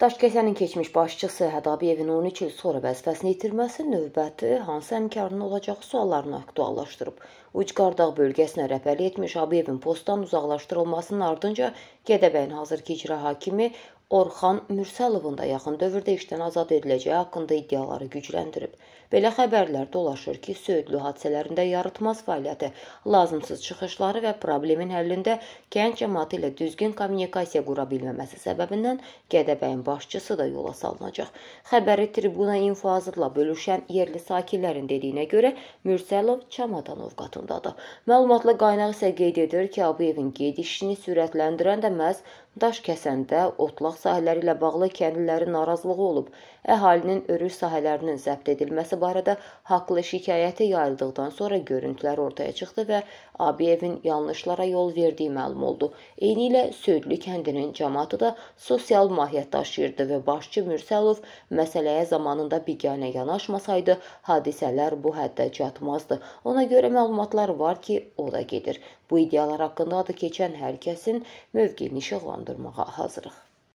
Daşkəsənin keçmiş başçısı Hədabiyevin 13 il sonra vəzifəsini itirməsi növbəti hansı əmkarının olacağı suallarını aktuallaşdırıb. Ucqardağ bölgəsinə rəhbərlik etmiş Abiyevin postdan uzaqlaşdırılmasının ardınca Gədəbəyin hazırki icra hakimi Orxan Mürsəlovun da yaxın dövrdə işdən azad ediləcəyi haqqında iddiaları gücləndirib. Belə xəbərlər dolaşır ki, söyüdlü hadisələrində yaratmaz fəaliyyəti, lazımsız çıxışları və problemin həllində gənc cəmaati ilə düzgün kommunikasiya qura bilməməsi səbəbindən Gədəbəyin başçısı da yola salınacaq. Xəbəri Tribuna Info hazırla bölüşən yerli sakinlərin dediyinə görə Mürsəlov çamadan ovqatındadır. Məlumatla qaynaq isə qeyd edir ki, Abiyevin gedişini sürətləndirən də məhz daş kəsəndə otlaq sahələri ilə bağlı kəndlilərin narazılığı olub. Əhalinin örüş sahələrinin zəbt edilməsi barədə haqlı şikayəti yayıldıqdan sonra görüntülər ortaya çıxdı və Abiyevin yanlışlara yol verdiyi məlum oldu. Eynilə Söydlü kəndinin cəmaatı da sosial mahiyyət daşıyırdı və başçı Mürsəlov məsələyə zamanında biganə yanaşmasaydı, hadisələr bu həddə çatmazdı. Ona görə məlumatlar var ki, o da gedir. Bu iddialar haqqında da keçən hər kəsin mövqeyini işıqlandırmağa hazırıq.